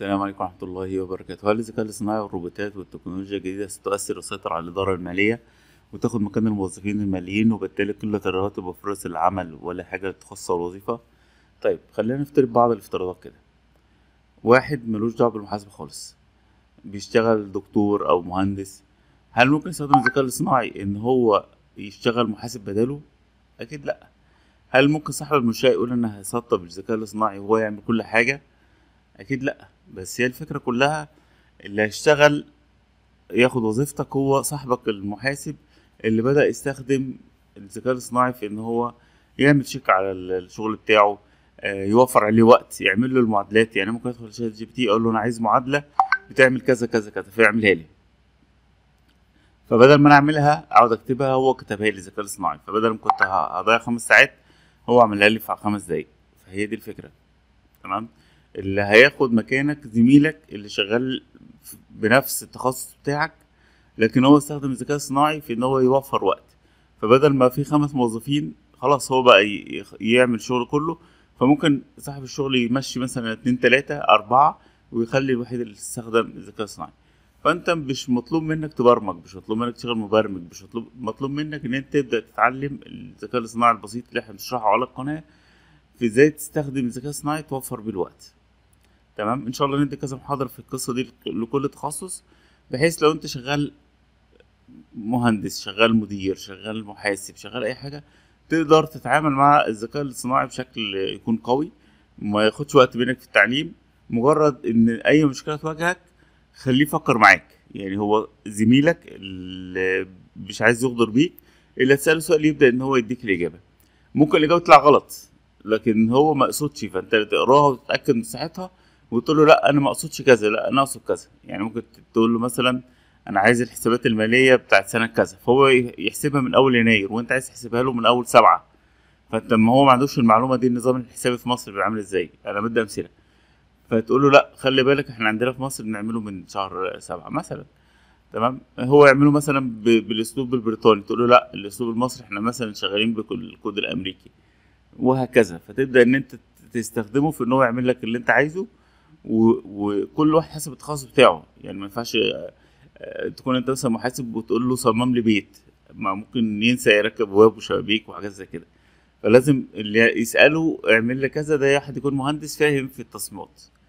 السلام عليكم ورحمة الله وبركاته هل الذكاء الاصطناعي والروبوتات والتكنولوجيا الجديدة ستؤثر وتسيطر على الإدارة المالية وتاخد مكان الموظفين الماليين وبالتالي كل الرواتب وفرص العمل ولا حاجة تخص الوظيفة؟ طيب خلينا نفترض بعض الافتراضات كده واحد ملوش دعوة بالمحاسبة خالص بيشتغل دكتور أو مهندس هل ممكن يستخدم الذكاء الاصطناعي إن هو يشتغل محاسب بداله؟ أكيد لأ هل ممكن صاحب المنشأة يقول أنا هيسطب الذكاء الاصطناعي وهو يعمل كل حاجة؟ اكيد لا بس هي الفكره كلها اللي هيشتغل ياخد وظيفتك هو صاحبك المحاسب اللي بدا يستخدم الذكاء الاصطناعي في ان هو يعمل شيك على الشغل بتاعه آه، يوفر عليه وقت يعمل له المعادلات يعني ممكن ادخل شات جي بي تي اقول له انا عايز معادله بتعمل كذا كذا كذا فيعملها لي فبدل ما انا اعملها اقعد اكتبها هو كتبها لي الذكاء الاصطناعي فبدل ما كنت هضيع خمس ساعات هو عملها لي في خمس دقايق فهي دي الفكره تمام اللي هياخد مكانك زميلك اللي شغال بنفس التخصص بتاعك لكن هو استخدم الذكاء الصناعي في ان هو يوفر وقت فبدل ما في خمس موظفين خلاص هو بقى يعمل شغل كله فممكن صاحب الشغل يمشي مثلا اتنين تلاتة أربعة ويخلي الوحيد اللي استخدم الذكاء الصناعي فانت مش مطلوب منك تبرمج مش مطلوب منك تشتغل مبرمج مش مطلوب مطلوب منك ان انت تبدا تتعلم الذكاء الصناعي البسيط اللي احنا بنشرحه على القناه في ازاي تستخدم الذكاء الصناعي توفر بيه الوقت تمام ان شاء الله ندي كذا محاضره في القصه دي لكل تخصص بحيث لو انت شغال مهندس شغال مدير شغال محاسب شغال اي حاجه تقدر تتعامل مع الذكاء الاصطناعي بشكل يكون قوي ما ياخدش وقت منك في التعليم مجرد ان اي مشكله تواجهك خليه يفكر معاك يعني هو زميلك اللي مش عايز يغدر بيك اللي تساله سؤال يبدا ان هو يديك الاجابه ممكن الاجابه تطلع غلط لكن هو ما قصدش فانت تقراها وتتاكد من صحتها وتقول له لا انا ما اقصدش كذا لا انا اقصد كذا يعني ممكن تقول له مثلا انا عايز الحسابات الماليه بتاعت سنه كذا فهو يحسبها من اول يناير وانت عايز تحسبها له من اول سبعه فانت ما هو ما عندوش المعلومه دي النظام الحسابي في مصر بيبقى عامل ازاي انا بدي امثله فتقول له لا خلي بالك احنا عندنا في مصر بنعمله من شهر سبعة مثلا تمام هو يعمله مثلا بالاسلوب البريطاني تقول له لا الاسلوب المصري احنا مثلا شغالين بالكود الامريكي وهكذا فتبدا ان انت تستخدمه في ان هو يعمل لك اللي انت عايزه وكل واحد حسب التخصص بتاعه يعني ما ينفعش آه، آه، تكون انت مثلا محاسب وتقول له صمم لي بيت ما ممكن ينسى يركب ابواب وشبابيك وحاجات زي كده فلازم اللي يساله اعمل لي كذا ده واحد يكون مهندس فاهم في التصميمات